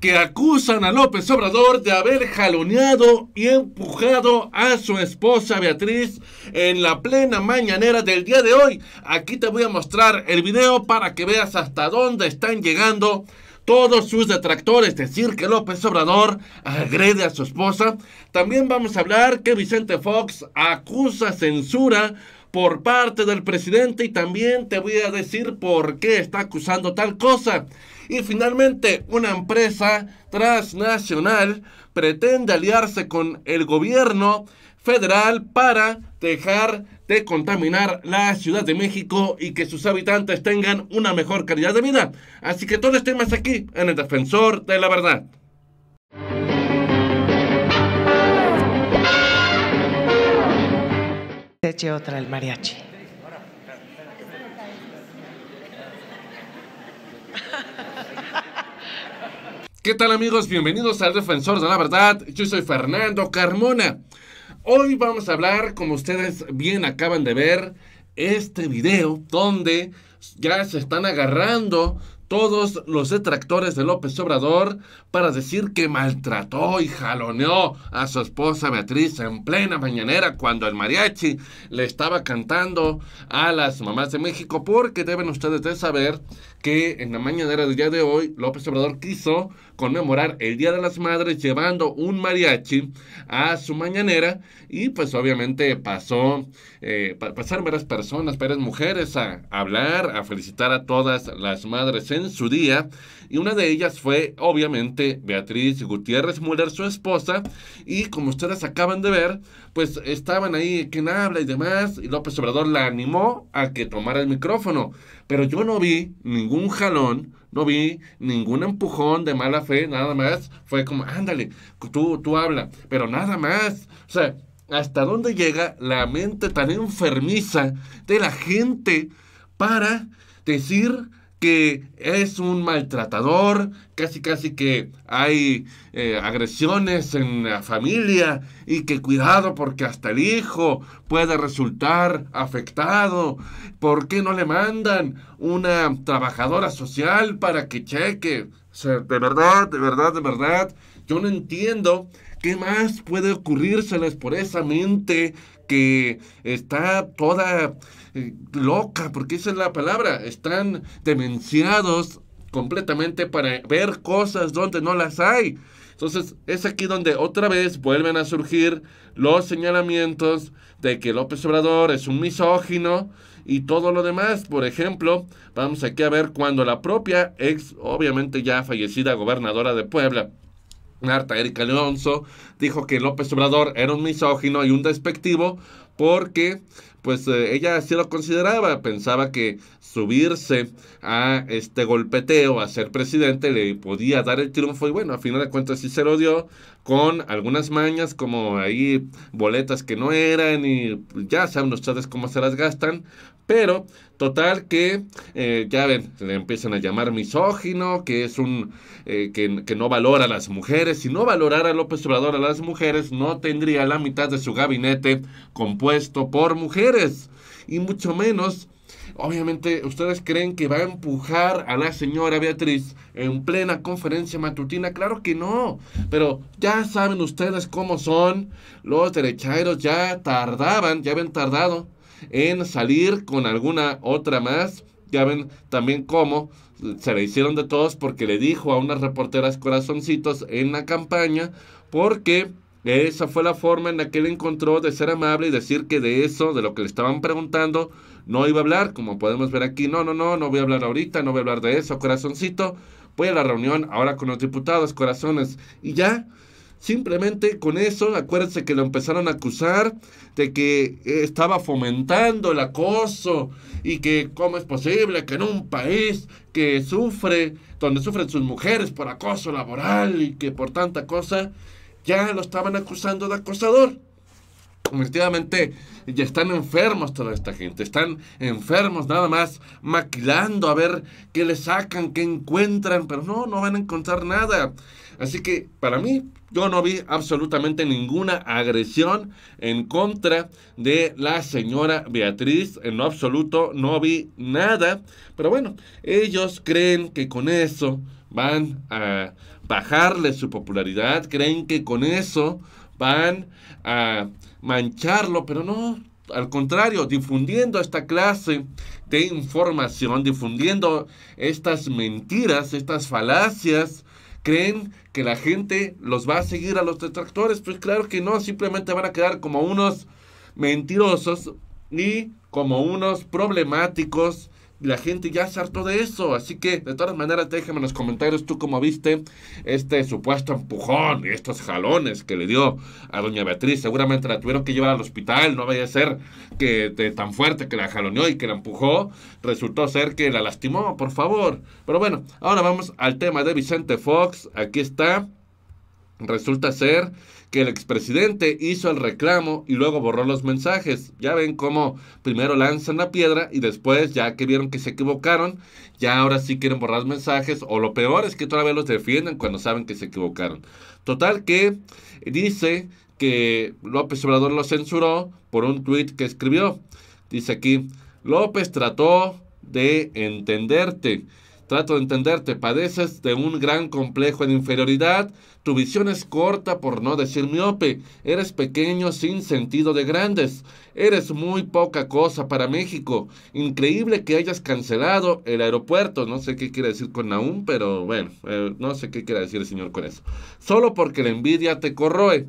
que acusan a López Obrador de haber jaloneado y empujado a su esposa Beatriz en la plena mañanera del día de hoy. Aquí te voy a mostrar el video para que veas hasta dónde están llegando todos sus detractores, decir que López Obrador agrede a su esposa. También vamos a hablar que Vicente Fox acusa censura por parte del presidente y también te voy a decir por qué está acusando tal cosa. Y finalmente, una empresa transnacional pretende aliarse con el gobierno federal para dejar de contaminar la Ciudad de México y que sus habitantes tengan una mejor calidad de vida. Así que todos los temas aquí en el Defensor de la Verdad. Eche otra el mariachi. ¿Qué tal amigos? Bienvenidos al Defensor de la Verdad. Yo soy Fernando Carmona. Hoy vamos a hablar, como ustedes bien acaban de ver, este video donde ya se están agarrando todos los detractores de López Obrador para decir que maltrató y jaloneó a su esposa Beatriz en plena mañanera cuando el mariachi le estaba cantando a las mamás de México, porque deben ustedes de saber que en la mañanera del día de hoy López Obrador quiso conmemorar el Día de las Madres llevando un mariachi a su mañanera y pues obviamente pasó, eh, pasaron varias personas, varias mujeres a hablar, a felicitar a todas las madres en su día y una de ellas fue obviamente Beatriz Gutiérrez Müller, su esposa, y como ustedes acaban de ver, pues estaban ahí quien habla y demás, y López Obrador la animó a que tomara el micrófono, pero yo no vi ningún jalón, no vi ningún empujón de mala fe, nada más, fue como, ándale, tú, tú habla, pero nada más, o sea, hasta dónde llega la mente tan enfermiza de la gente para decir que es un maltratador, casi casi que hay eh, agresiones en la familia y que cuidado porque hasta el hijo puede resultar afectado. ¿Por qué no le mandan una trabajadora social para que cheque? de verdad, de verdad, de verdad, yo no entiendo qué más puede ocurrírseles por esa mente que está toda eh, loca, porque esa es la palabra, están demenciados completamente para ver cosas donde no las hay. Entonces es aquí donde otra vez vuelven a surgir los señalamientos de que López Obrador es un misógino y todo lo demás. Por ejemplo, vamos aquí a ver cuando la propia ex, obviamente ya fallecida gobernadora de Puebla, Marta Erika Leonso dijo que López Obrador era un misógino y un despectivo porque pues eh, ella así lo consideraba, pensaba que subirse a este golpeteo, a ser presidente, le podía dar el triunfo y bueno, a final de cuentas sí se lo dio con algunas mañas como ahí boletas que no eran y ya saben ustedes cómo se las gastan, pero, total que, eh, ya ven, le empiezan a llamar misógino, que es un, eh, que, no valora a las mujeres. Si no valorara López Obrador a las mujeres, no tendría la mitad de su gabinete compuesto por mujeres. Y mucho menos, obviamente, ustedes creen que va a empujar a la señora Beatriz en plena conferencia matutina. Claro que no, pero ya saben ustedes cómo son. Los derecheros ya tardaban, ya habían tardado en salir con alguna otra más. Ya ven también cómo se le hicieron de todos porque le dijo a unas reporteras corazoncitos en la campaña porque esa fue la forma en la que él encontró de ser amable y decir que de eso, de lo que le estaban preguntando, no iba a hablar, como podemos ver aquí. No, no, no, no voy a hablar ahorita, no voy a hablar de eso, corazoncito. Voy a la reunión ahora con los diputados, corazones. Y ya, Simplemente con eso, acuérdense que lo empezaron a acusar de que eh, estaba fomentando el acoso y que cómo es posible que en un país que sufre, donde sufren sus mujeres por acoso laboral y que por tanta cosa, ya lo estaban acusando de acosador definitivamente ya están enfermos toda esta gente, están enfermos nada más maquilando a ver qué le sacan, qué encuentran, pero no, no van a encontrar nada. Así que para mí yo no vi absolutamente ninguna agresión en contra de la señora Beatriz, en lo absoluto no vi nada, pero bueno, ellos creen que con eso van a bajarle su popularidad, creen que con eso van a mancharlo, pero no, al contrario, difundiendo esta clase de información, difundiendo estas mentiras, estas falacias, creen que la gente los va a seguir a los detractores. Pues claro que no, simplemente van a quedar como unos mentirosos y como unos problemáticos la gente ya se hartó de eso. Así que, de todas maneras, déjame en los comentarios tú cómo viste este supuesto empujón, Y estos jalones que le dio a doña Beatriz. Seguramente la tuvieron que llevar al hospital, no vaya a ser que tan fuerte que la jaloneó y que la empujó, resultó ser que la lastimó, por favor. Pero bueno, ahora vamos al tema de Vicente Fox. Aquí está. Resulta ser que el expresidente hizo el reclamo y luego borró los mensajes. Ya ven cómo primero lanzan la piedra y después, ya que vieron que se equivocaron, ya ahora sí quieren borrar mensajes. O lo peor es que todavía los defienden cuando saben que se equivocaron. Total que dice que López Obrador lo censuró por un tuit que escribió. Dice aquí, López trató de entenderte Trato de entenderte, padeces de un gran complejo de inferioridad, tu visión es corta por no decir miope, eres pequeño sin sentido de grandes, eres muy poca cosa para México, increíble que hayas cancelado el aeropuerto, no sé qué quiere decir con aún, pero bueno, eh, no sé qué quiere decir el señor con eso, solo porque la envidia te corroe.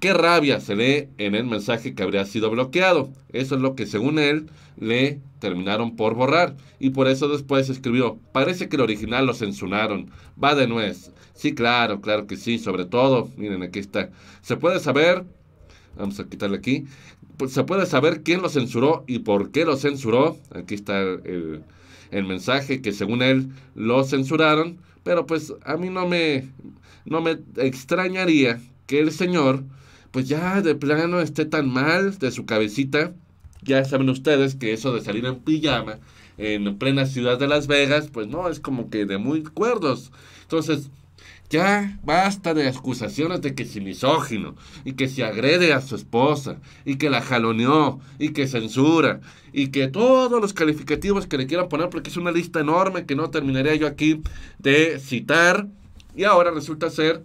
Qué rabia se lee en el mensaje que habría sido bloqueado. Eso es lo que según él le terminaron por borrar. Y por eso después escribió, parece que el original lo censuraron. Va de nuez. Sí, claro, claro que sí. Sobre todo, miren, aquí está. Se puede saber, vamos a quitarle aquí, pues, se puede saber quién lo censuró y por qué lo censuró. Aquí está el, mensaje que según él lo censuraron. Pero pues a mí no me, no me extrañaría que el señor pues ya de plano esté tan mal de su cabecita. Ya saben ustedes que eso de salir en pijama en plena ciudad de Las Vegas, pues no, es como que de muy cuerdos. Entonces, ya basta de acusaciones de que si misógino, y que se agrede a su esposa, y que la jaloneó, y que censura, y que todos los calificativos que le quieran poner, porque es una lista enorme que no terminaría yo aquí de citar. Y ahora resulta ser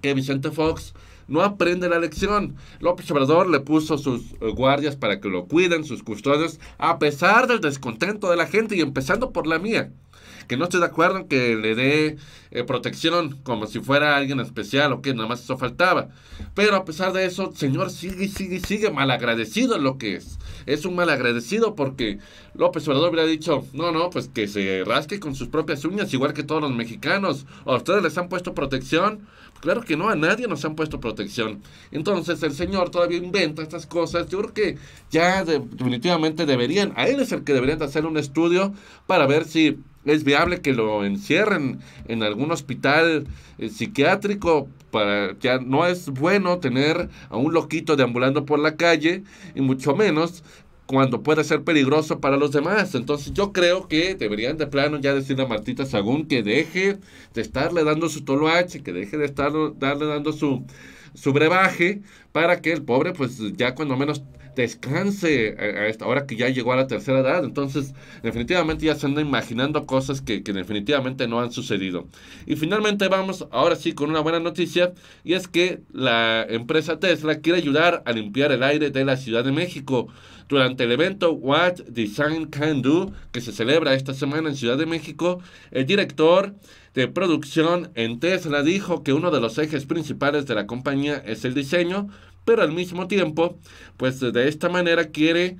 que Vicente Fox no aprende la lección. López Obrador le puso sus eh, guardias para que lo cuiden, sus custodios, a pesar del descontento de la gente y empezando por la mía no estoy de acuerdo en que le dé eh, protección como si fuera alguien especial o que nada más eso faltaba. Pero a pesar de eso, el señor sigue, sigue, sigue malagradecido en lo que es. Es un malagradecido porque López Obrador hubiera dicho, no, no, pues que se rasque con sus propias uñas, igual que todos los mexicanos. ¿A ustedes les han puesto protección? Claro que no, a nadie nos han puesto protección. Entonces el señor todavía inventa estas cosas. Yo creo que ya definitivamente deberían, a él es el que deberían de hacer un estudio para ver si es viable que lo encierren en algún hospital eh, psiquiátrico. Para, ya no es bueno tener a un loquito deambulando por la calle y mucho menos cuando puede ser peligroso para los demás. Entonces yo creo que deberían de plano ya decirle a Martita Sagún que deje de estarle dando su toloache, que deje de estarle dando su, su brebaje para que el pobre pues ya cuando menos descanse eh, a, esta, hora que ya llegó a la tercera edad. Entonces, definitivamente ya se anda imaginando cosas que, que definitivamente no han sucedido. Y finalmente vamos ahora sí con una buena noticia y es que la empresa Tesla quiere ayudar a limpiar el aire de la Ciudad de México. Durante el evento What Design Can Do, que se celebra esta semana en Ciudad de México, el director de producción en Tesla dijo que uno de los ejes principales de la compañía es el diseño, pero al mismo tiempo, pues de esta manera quiere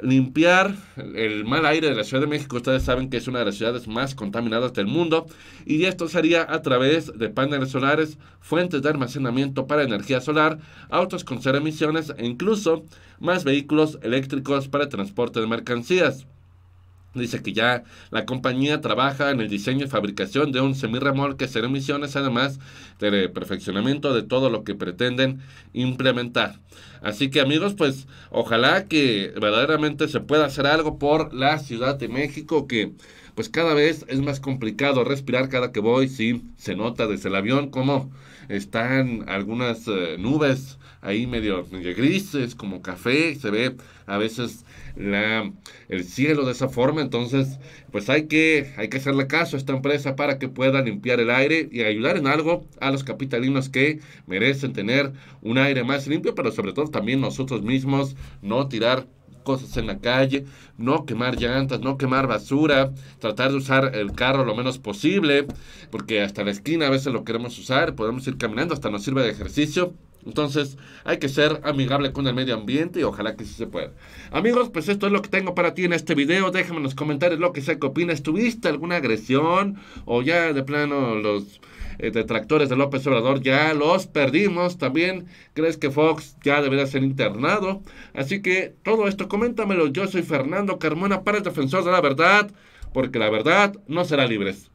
limpiar el mal aire de la Ciudad de México. Ustedes saben que es una de las ciudades más contaminadas del mundo y esto sería a través de paneles solares, fuentes de almacenamiento para energía solar, autos con cero emisiones e incluso más vehículos eléctricos para transporte de mercancías. Dice que ya la compañía trabaja en el diseño y fabricación de un semirremolque. será emisiones, además de eh, perfeccionamiento de todo lo que pretenden implementar. Así que amigos, pues ojalá que verdaderamente se pueda hacer algo por la Ciudad de México, que pues cada vez es más complicado respirar cada que voy, Si se nota desde el avión como están algunas eh, nubes ahí medio, grises, como café, se ve a veces la, el cielo de esa forma, entonces pues hay que, hay que hacerle caso a esta empresa para que pueda limpiar el aire y ayudar en algo a los capitalinos que merecen tener un aire más limpio, pero sobre todo también nosotros mismos no tirar cosas en la calle, no quemar llantas, no quemar basura, tratar de usar el carro lo menos posible, porque hasta la esquina a veces lo queremos usar, podemos ir caminando, hasta nos sirve de ejercicio. Entonces hay que ser amigable con el medio ambiente y ojalá que sí se pueda. Amigos, pues esto es lo que tengo para ti en este video. Déjame en los comentarios lo que sea que opinas. ¿Tuviste alguna agresión? O ya de plano los eh, detractores de López Obrador ya los perdimos. También crees que Fox ya debería ser internado. Así que todo esto coméntamelo. Yo soy Fernando Carmona para el Defensor de la Verdad. Porque la verdad no será libre.